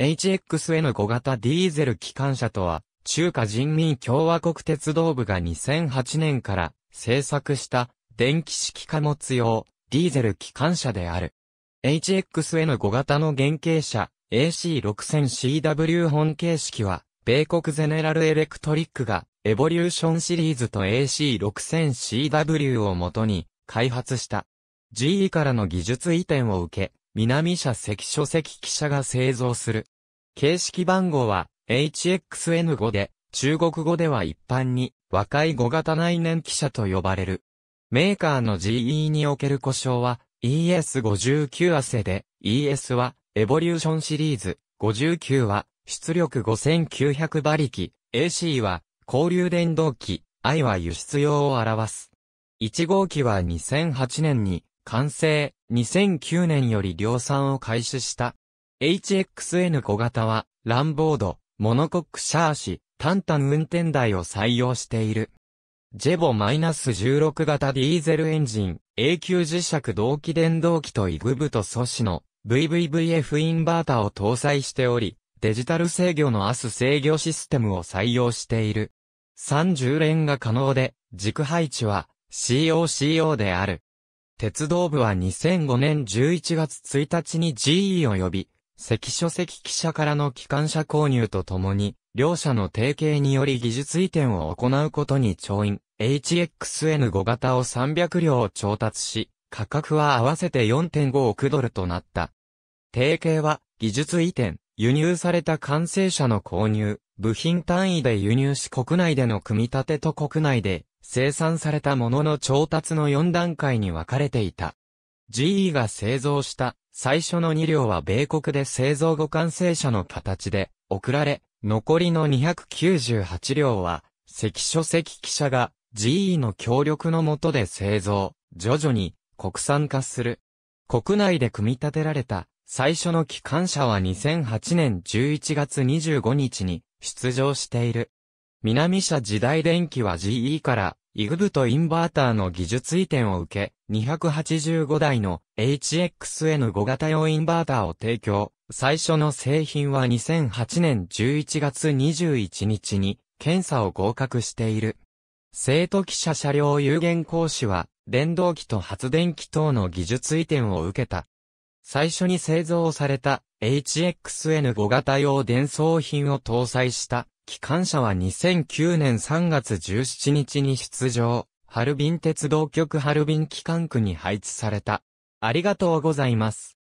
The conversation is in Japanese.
HXN5 型ディーゼル機関車とは、中華人民共和国鉄道部が2008年から製作した電気式貨物用ディーゼル機関車である。HXN5 型の原型車 AC6000CW 本形式は、米国ゼネラルエレクトリックがエボリューションシリーズと AC6000CW をもとに開発した。GE からの技術移転を受け、南社赤書籍記者が製造する。形式番号は HXN5 で、中国語では一般に若い語型内燃記者と呼ばれる。メーカーの GE における故障は ES59 汗で、ES はエボリューションシリーズ、59は出力5900馬力、AC は交流電動機、I は輸出用を表す。1号機は2008年に完成、2009年より量産を開始した。h x n 小型は、ランボード、モノコックシャーシ、タンタン運転台を採用している。ジェボ -16 型ディーゼルエンジン、永久磁石同期電動機とイグブと素子の VVVF インバータを搭載しており、デジタル制御のアス制御システムを採用している。30連が可能で、軸配置は COCO である。鉄道部は2005年11月1日に GE を呼び、赤書籍記者からの機関車購入とともに、両社の提携により技術移転を行うことに調印、HXN5 型を300両を調達し、価格は合わせて4.5億ドルとなった。提携は、技術移転、輸入された完成車の購入、部品単位で輸入し国内での組み立てと国内で生産されたものの調達の4段階に分かれていた。GE が製造した最初の2両は米国で製造後完成車の形で送られ、残りの298両は赤書籍記者が GE の協力のもとで製造、徐々に国産化する。国内で組み立てられた最初の機関車は2008年11月25日に出場している。南社時代電機は GE から、イグブとインバーターの技術移転を受け、285台の HXN5 型用インバーターを提供。最初の製品は2008年11月21日に検査を合格している。生徒記者車両有限講師は、電動機と発電機等の技術移転を受けた。最初に製造された HXN5 型用電装品を搭載した機関車は2009年3月17日に出場、ハルビン鉄道局ハルビン機関区に配置された。ありがとうございます。